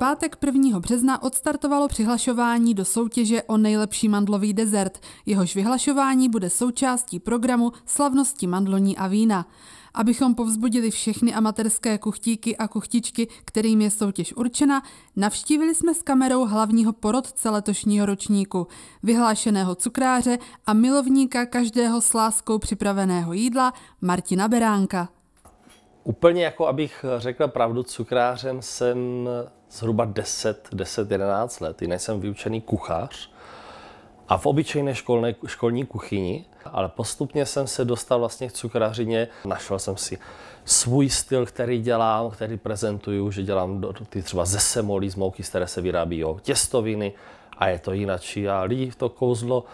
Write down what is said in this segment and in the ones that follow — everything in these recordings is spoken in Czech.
pátek 1. března odstartovalo přihlašování do soutěže o nejlepší mandlový dezert. Jehož vyhlašování bude součástí programu Slavnosti mandloní a vína. Abychom povzbudili všechny amatérské kuchtíky a kuchtičky, kterým je soutěž určena, navštívili jsme s kamerou hlavního porodce letošního ročníku, vyhlášeného cukráře a milovníka každého s láskou připraveného jídla Martina Beránka. Úplně jako abych řekl pravdu, cukrářem jsem zhruba 10-11 let, jinak jsem vyučený kuchař a v obyčejné školné, školní kuchyni, ale postupně jsem se dostal vlastně k cukrařině, našel jsem si svůj styl, který dělám, který prezentuju, že dělám ty třeba ze semolí, z mouky, z které se vyrábí těstoviny a je to jinačí a lidi to kouzlo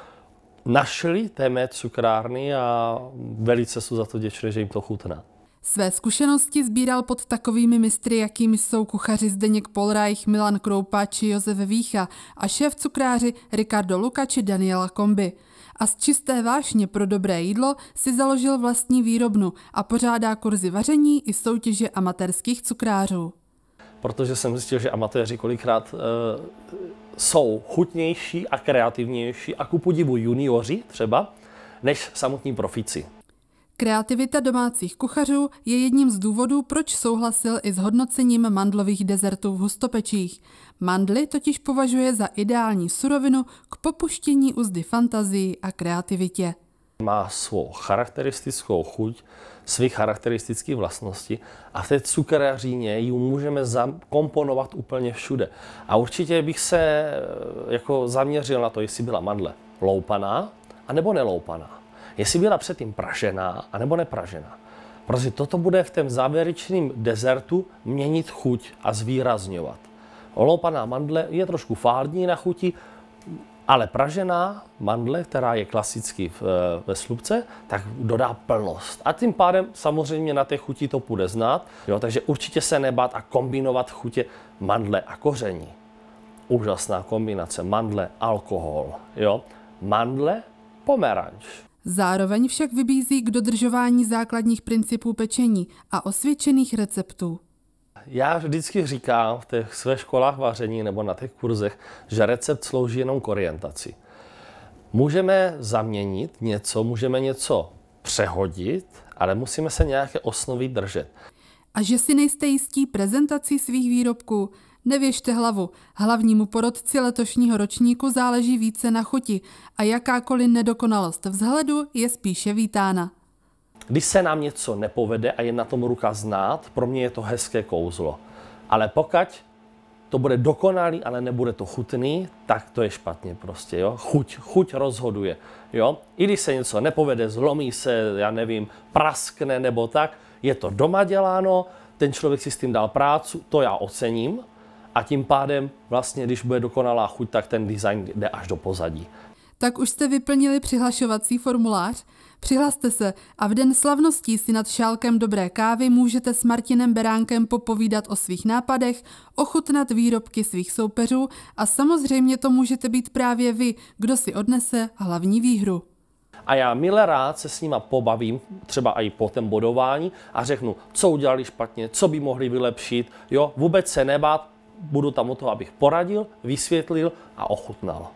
našli té mé cukrárny a velice jsou za to děčili, že jim to chutná. Své zkušenosti sbíral pod takovými mistry, jakými jsou kuchaři Zdeněk Polrajch, Milan Kroupa či Josef Vícha a šéf cukráři Ricardo Luka či Daniela Kombi. A z čisté vášně pro dobré jídlo si založil vlastní výrobnu a pořádá kurzy vaření i soutěže amatérských cukrářů. Protože jsem zjistil, že amatéři kolikrát e, jsou chutnější a kreativnější a ku podivu junioři třeba, než samotní profici. Kreativita domácích kuchařů je jedním z důvodů, proč souhlasil i s hodnocením mandlových dezertů v Hustopečích. Mandly totiž považuje za ideální surovinu k popuštění úzdy fantazii a kreativitě. Má svou charakteristickou chuť, své charakteristické vlastnosti a v té cukrařině ji můžeme zakomponovat úplně všude. A určitě bych se eh, jako zaměřil na to, jestli byla mandle loupaná anebo neloupaná jestli byla předtím pražená anebo nepražená. Protože toto bude v tom závěrečném dezertu měnit chuť a zvýrazňovat. Oloupaná mandle je trošku fádní na chuti, ale pražená mandle, která je klasicky v, eh, ve slupce, tak dodá plnost. A tím pádem samozřejmě na té chuti to bude znát, jo, takže určitě se nebát a kombinovat chutě mandle a koření. Úžasná kombinace mandle, alkohol, jo. Mandle, pomeranč. Zároveň však vybízí k dodržování základních principů pečení a osvědčených receptů. Já vždycky říkám v těch své školách vaření nebo na těch kurzech, že recept slouží jenom k orientaci. Můžeme zaměnit něco, můžeme něco přehodit, ale musíme se nějaké osnovy držet a že si nejste jistí prezentací svých výrobků, nevěžte hlavu. Hlavnímu porodci letošního ročníku záleží více na chuti a jakákoliv nedokonalost vzhledu je spíše vítána. Když se nám něco nepovede a je na tom ruka znát, pro mě je to hezké kouzlo. Ale pokud to bude dokonalý, ale nebude to chutný, tak to je špatně prostě, jo. Chuť, chuť rozhoduje, jo. I když se něco nepovede, zlomí se, já nevím, praskne nebo tak, je to doma děláno, ten člověk si s tím dal práci, to já ocením a tím pádem vlastně, když bude dokonalá chuť, tak ten design jde až do pozadí. Tak už jste vyplnili přihlašovací formulář? Přihlaste se a v den slavností si nad šálkem dobré kávy můžete s Martinem Beránkem popovídat o svých nápadech, ochutnat výrobky svých soupeřů a samozřejmě to můžete být právě vy, kdo si odnese hlavní výhru a já milé rád se s nima pobavím, třeba i po tom bodování a řeknu, co udělali špatně, co by mohli vylepšit, jo, vůbec se nebát, budu tam o to, abych poradil, vysvětlil a ochutnal.